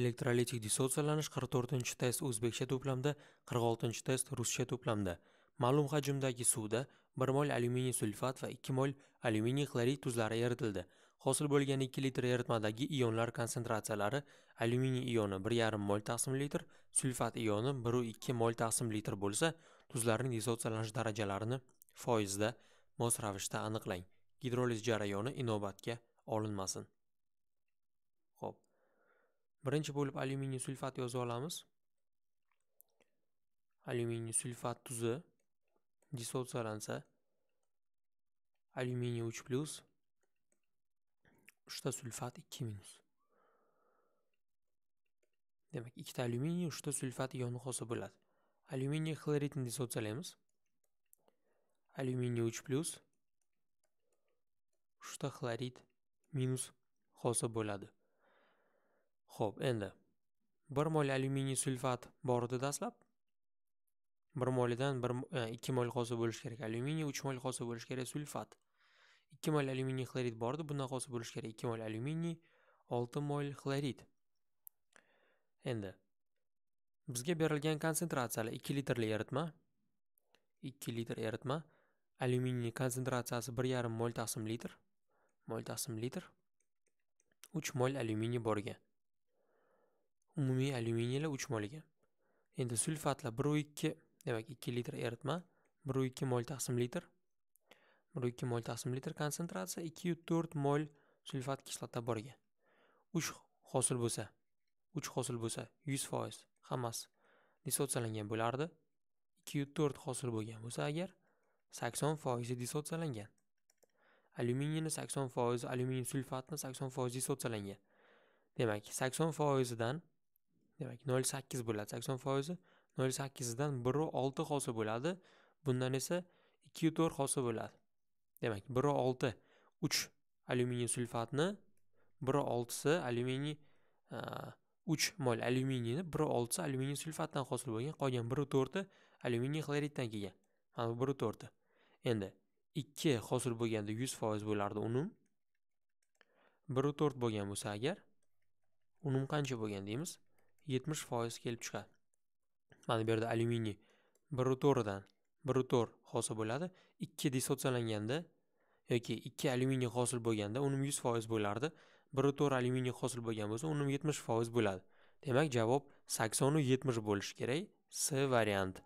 elektrolitik dissotsialanish 44 test o'zbekcha to'plamda 46 test ruscha to'plamda ma'lum hajmdagi suvda 1 mol alyuminiy sulfat va 2 mol alyuminiy xlorid tuzlari eritildi hosil bo'lgan 2 litr eritmadagi ionlar konsentratsiyalari alyuminiy ioni 1,5 mol taqsim litr sulfat ioni 1,2 mol taqsim litr bo'lsa tuzlarning dissotsialanish darajalarini foizda mos ravishda aniqlang gidroliz jarayoni inobatga olinmasin birinchi bo'lib alyuminiy sulfat yozib olamiz alyuminiy sulfat tuzi dissotsiyalansa alyuminiy uch plyus uchta sulfat ikki minus demak ikkita alyuminiy uchta sulfat ioni hosil bo'ladi alyuminiy xloridni dissotsiyalaymiz alyuminiy uch plyus uchta xlorid minus hosil bo'ladi Xo'p, endi 1 mol alyuminiy sulfat bor edi dastlab. 1 molidan 1 2 e, mol qosa bo'lish kerak alyuminiy, 3 mol qosa bo'lish kerak sulfat. 2 mol alyuminiy xlorid bor edi, bundan hosil bo'lish kerak 2 mol alyuminiy, 6 mol xlorid. Endi bizga berilgan konsentratsiyali 2 litrli eritma 2 litr eritma alyuminiy konsentratsiyasi 1,5 mol taqsim litr mol taqsim litr 3 mol alyuminiy borgan. umumiy alyuminiylar uch molga endi sulfatlar 1.2, ikki demak ikki litr eritma 1.2 ikki mol taqsim litr biru ikki mol taqsim litr konsentratsiya ikki yu to'rt mol sulfat kislota bor ekan uch hosil bo'lsa uch hosil bo'lsa yuz foiz hammasi dissotsiyalangan bo'lardi ikki yu to'rt hosil bo'lgan bo'lsa agar sakson foizi dissotsiyalangan alyuminiyni sakson foizi alyuminiy sulfatni sakson foizi dissotsiyalangan demak sakson foizidan demak nol sakkiz bo'ladi sakson foizi nol sakkizdan biru olti hosil bo'ladi bundan esa ikki to'rt hosil bo'ladi demak biru olti uch alyuminiy sulfatni biru oltisi alyuminiy uch mol alyuminiyni biru oltisi alyuminiy sulfatdan hosil bo'lgan qolgan biru to'rti alyuminiy xloriddan kelgan mana bu biru to'rti endi ikki hosil bo'lganda yuz foiz bo'lardi unum biru to'rt bo'lgan bo'lsa agar unum qancha bo'lgan deymiz yetmish foiz kelib chiqadi mana bu yerda alyuminiy bir brutor hosil bo'ladi ikki dissotsiyalanganda yoki ikki alyuminiy hosil bo'lganda unum yuz foiz bo'lardi brutor alyuminiy hosil bo'lgan bo'lsa unum yetmish foiz bo'ladi demak javob saksonu yetmish bo'lishi kerak s variant